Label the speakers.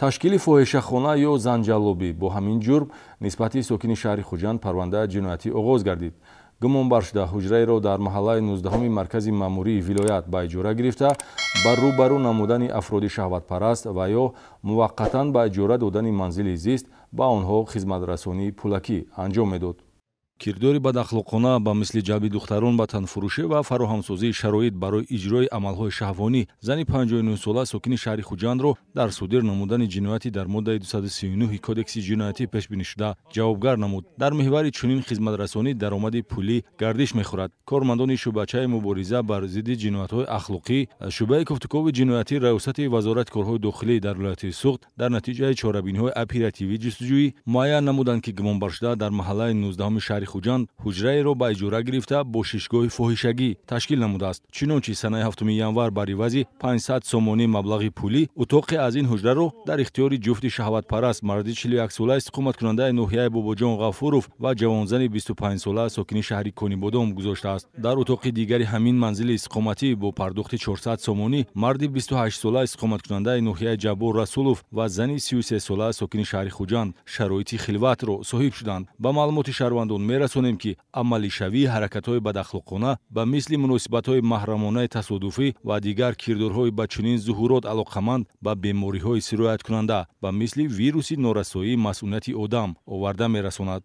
Speaker 1: ташкили фоҳишахона ё занҷалобӣ бо ҳамин ҷурм нисбати сокини шаҳри хуҷанд парванда ҷиноятӣ оғоз гардид гумонбар шуда ҳуҷраеро дар маҳаллаи нуздаҳуми маркази маъмурии вилоят ба иҷора гирифта ба рӯ ба рӯ намудани афроди шаҳватпараст ва ё муваққатан ба иҷора додани манзили зист ба онҳо хизматрасонии пулакӣ анҷом медод кирдори бадахлоқона ба мисли ҷалби духтарон ба танфурӯшӣ ва фароҳамсозии шароит барои иҷрои амалҳои шаҳвонӣ зани 59-сола сокини шаҳри хуҷандро дар содир намудани ҷинояти дар моддаи 239 кодекси ҷиноятӣ пешбинишуда ҷавобгар намуд дар меҳвари чунин хизматрасонӣ даромади пулӣ гардиш мехӯрад кормандони шӯъбачаи мубориза бар зидди ҷиноятҳои ахлоқӣ шӯъбаи кофтукови ҷиноятӣ раёсати вазорати корҳои дохилӣ дар вилояти суғд дар натиҷаи чорабиниҳои оперативӣ ҷустуҷӯӣ муайян намуданд ки гумонбаршуда дар маҳаллаи 19 шаҳри شهری خوجند حجره رو با اجاره گرفته با ششگاه فاحشگی تشکیل نموده است چنین چی سنه هفتم ژانویه بر وزی 500 سومونی مبلغ پولی اتاق از این حجره رو در اختیار جفت شهوت پرست مرد 41 ساله است حکومت کننده نوحیه بابا جان غفوروف و جوان زن 25 ساله ساکن شهری کونی بودم گذاشته است در اتاق دیگری همین منزل استقامتی با پرداخت 400 سومونی مرد 28 ساله است حکومت کننده نوحیه جبور رسولوف و زنی 33 ساله ساکن شهری خوجند شرایط خلوت رو صاحب شدند با معلومات شهروندان می мерасонем ки амалишавии ҳаракатҳои бадахлоқона ба мисли муносибатҳои маҳрамонаи тасодуфӣ ва дигар кирдорҳои ба чунин зуҳурот алоқаманд ба бемориҳои сирояткунанда ба мисли вируси норасоии масъунияти одам оварда мерасонад